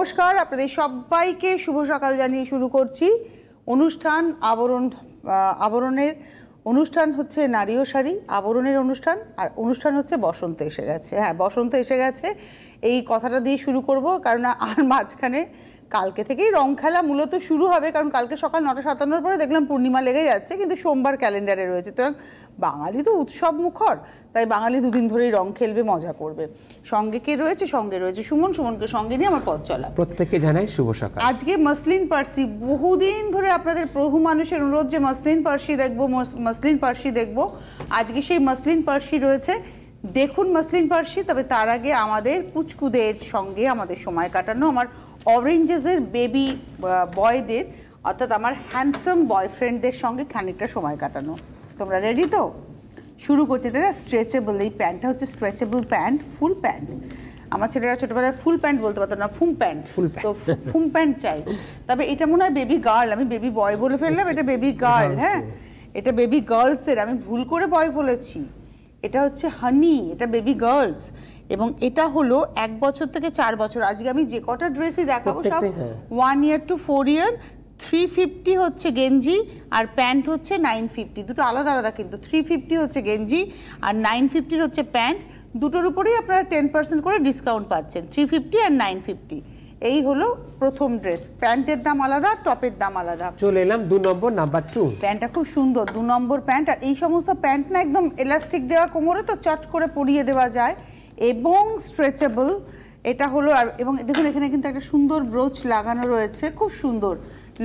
নমস্কার আপনাদের সবাইকে শুভ সকাল জানিয়ে শুরু করছি অনুষ্ঠান আবরণ আবরণের অনুষ্ঠান হচ্ছে নারী ও শাড়ি আবরণের অনুষ্ঠান আর অনুষ্ঠান হচ্ছে বসন্ত এসে গেছে হ্যাঁ বসন্ত এসে গেছে এই কথাটা দিয়ে শুরু করব কারণ আর মাঝখানে কালকে থেকেই রং খেলা মূলত শুরু হবে কারণ কালকে সকাল নটা সাতান্নর পরে দেখলাম পূর্ণিমা লেগে যাচ্ছে কিন্তু সোমবার ক্যালেন্ডারে রয়েছে সুতরাং বাঙালি তো উৎসব মুখর তাই বাঙালি দুদিন ধরেই রং খেলবে মজা করবে সঙ্গে কে রয়েছে সঙ্গে রয়েছে সুমন সুমনকে সঙ্গে নিয়ে আমার পথ চলা প্রত্যেককে জানাই শুভ সকাল আজকে মাসলিন পার্সি বহুদিন ধরে আপনাদের প্রভু মানুষের অনুরোধ যে মাসলিন পার্সি দেখবো মাসলিন পার্সি দেখবো আজকে সেই মাসলিন পার্সি রয়েছে দেখুন মাসলিন পার্সি তবে তার আগে আমাদের কুচকুদের সঙ্গে আমাদের সময় কাটানো আমার অরেঞ্জেসের বেবি বয়দের অর্থাৎ আমার হ্যান্ডসাম বয়ফ্রেন্ডদের সঙ্গে খানিকটা সময় কাটানো তোমরা রেডি তো শুরু করছি এটা স্ট্রেচেবল এই প্যান্টটা হচ্ছে স্ট্রেচেবল প্যান্ট ফুল প্যান্ট আমার ছেলেরা ছোটবেলায় ফুল প্যান্ট বলতে পারতো না ফুম প্যান্ট তো ফুম প্যান্ট চাই তবে এটা মনে হয় বেবি গার্ল আমি বেবি বয় বলে ফেললাম এটা বেবি গার্ল হ্যাঁ এটা বেবি গার্লসের আমি ভুল করে বয় বলেছি এটা হচ্ছে হানি এটা বেবি গার্লস এবং এটা হলো এক বছর থেকে চার বছর আজকে আমি যে কটা ড্রেসই দেখাবো সব one year two four year three fifty হচ্ছে গেঞ্জি আর প্যান্ট হচ্ছে নাইন ফিফটি দুটো আলাদা আলাদা কিন্তু থ্রি ফিফটি হচ্ছে গেঞ্জি আর নাইন ফিফটির হচ্ছে প্যান্ট দুটোর উপরেই আপনারা টেন পার্সেন্ট করে ডিসকাউন্ট পাচ্ছেন থ্রি ফিফটি আর নাইন ফিফটি এই হলো প্রথম ড্রেস প্যান্টের দাম আলাদা টপের দাম আলাদা চলে এলাম দু নম্বর নাম্বার টু প্যান্টটা খুব সুন্দর দু নম্বর প্যান্ট আর এই সমস্ত প্যান্ট না একদম এলাস্টিক দেওয়া কোমরে তো চট করে পরিয়ে দেওয়া যায় এবং স্ট্রেচেবল এটা হলো আর এবং দেখুন এখানে কিন্তু একটা সুন্দর ব্রোচ লাগানো রয়েছে খুব সুন্দর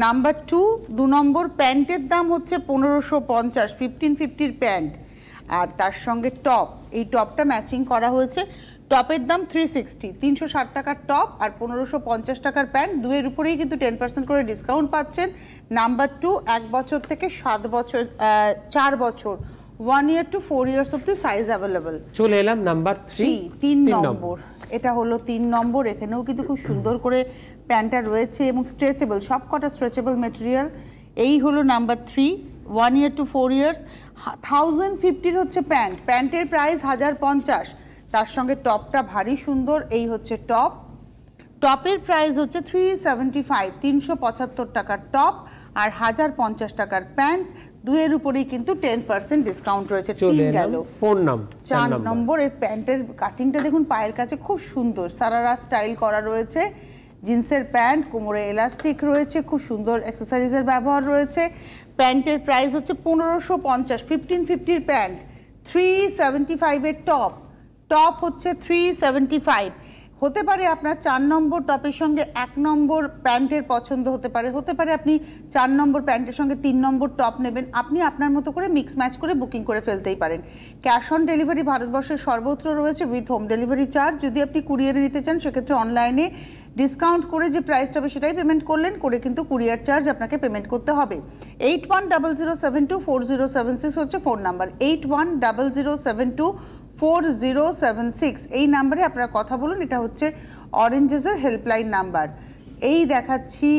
নাম্বার টু দু নম্বর প্যান্টের দাম হচ্ছে পনেরোশো পঞ্চাশ ফিফটিন ফিফটির প্যান্ট আর তার সঙ্গে টপ এই টপটা ম্যাচিং করা হয়েছে টপের দাম থ্রি সিক্সটি তিনশো ষাট টাকার টপ আর পনেরোশো পঞ্চাশ টাকার প্যান্ট দুয়ের উপরেই কিন্তু টেন পার্সেন্ট করে ডিসকাউন্ট পাচ্ছেন নাম্বার টু এক বছর থেকে সাত বছর চার বছর one year two four years অব্দি সাইজ অ্যাভেলেবল চলে এলাম নাম্বার থ্রি তিন নম্বর এটা হলো তিন নম্বর এখানেও কিন্তু খুব সুন্দর করে প্যান্টটা রয়েছে এবং স্ট্রেচেবল সব কটা স্ট্রেচেবল মেটেরিয়াল এই হলো number three one year two four years thousand ফিফটির হচ্ছে প্যান্ট প্যান্টের প্রাইস হাজার পঞ্চাশ তার সঙ্গে টপটা ভারী সুন্দর এই হচ্ছে টপ টপের প্রাইস হচ্ছে থ্রি সেভেন্টি ফাইভ তিনশো পঁচাত্তর টাকার টপ আর হাজার পঞ্চাশ টাকার প্যান্ট দুয়ের উপরেই কিন্তু টেন পার্সেন্ট ডিসকাউন্ট রয়েছে চার নম্বর এর প্যান্টের কাটিংটা দেখুন পায়ের কাছে খুব সুন্দর সারারা স্টাইল করা রয়েছে জিন্সের প্যান্ট কোমরে এলাস্টিক রয়েছে খুব সুন্দর অ্যাক্সেসারিজের ব্যবহার রয়েছে প্যান্টের প্রাইস হচ্ছে পনেরোশো পঞ্চাশ ফিফটিন ফিফটির প্যান্ট থ্রি সেভেন্টি ফাইভের টপ টপ হচ্ছে থ্রি সেভেন্টি ফাইভ হতে পারে আপনার চার নম্বর টপের সঙ্গে এক নম্বর প্যান্টের পছন্দ হতে পারে হতে পারে আপনি চার নম্বর প্যান্টের সঙ্গে তিন নম্বর টপ নেবেন আপনি আপনার মতো করে মিক্স ম্যাচ করে বুকিং করে ফেলতেই পারেন ক্যাশ অন ডেলিভারি ভারতবর্ষের সর্বত্র রয়েছে উইথ হোম ডেলিভারি চার্জ যদি আপনি কুরিয়ারে নিতে চান সেক্ষেত্রে অনলাইনে ডিসকাউন্ট করে যে প্রাইসটা হবে সেটাই পেমেন্ট করলেন করে কিন্তু কুরিয়ার চার্জ আপনাকে পেমেন্ট করতে হবে eight one double zero seven two four zero seven six হচ্ছে phone number eight one double zero seven two four zero seven six এই নাম্বারে আপনারা কথা বলুন এটা হচ্ছে অরেঞ্জেসের হেল্পলাইন নাম্বার এই দেখাচ্ছি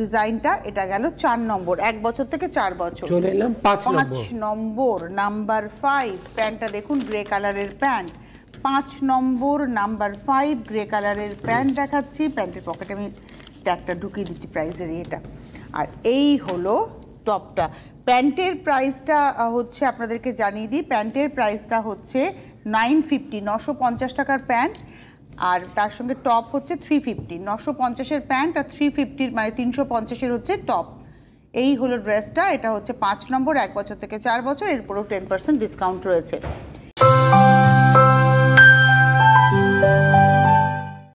ডিজাইনটা এটা গেল চার নম্বর এক বছর থেকে চার বছর পাঁচ নম্বর নাম্বার ফাইভ প্যান্টটা দেখুন গ্রে কালারের প্যান্ট পাঁচ নম্বর নাম্বার ফাইভ গ্রে কালারের প্যান্ট দেখাচ্ছি প্যান্টের পকেটে আমি ট্যাগটা ঢুকিয়ে দিচ্ছি প্রাইজের এটা আর এই হলো টপটা প্যান্টের প্রাইসটা হচ্ছে আপনাদেরকে জানিয়ে দিই প্যান্টের প্রাইসটা হচ্ছে নাইন ফিফটি নশো পঞ্চাশ টাকার প্যান্ট আর তার সঙ্গে টপ হচ্ছে থ্রি ফিফটি নশো পঞ্চাশের প্যান্ট আর থ্রি ফিফটির মানে তিনশো পঞ্চাশের হচ্ছে টপ এই হলো ড্রেসটা এটা হচ্ছে পাঁচ নম্বর এক বছর থেকে চার বছর এরপরেও টেন পার্সেন্ট ডিসকাউন্ট রয়েছে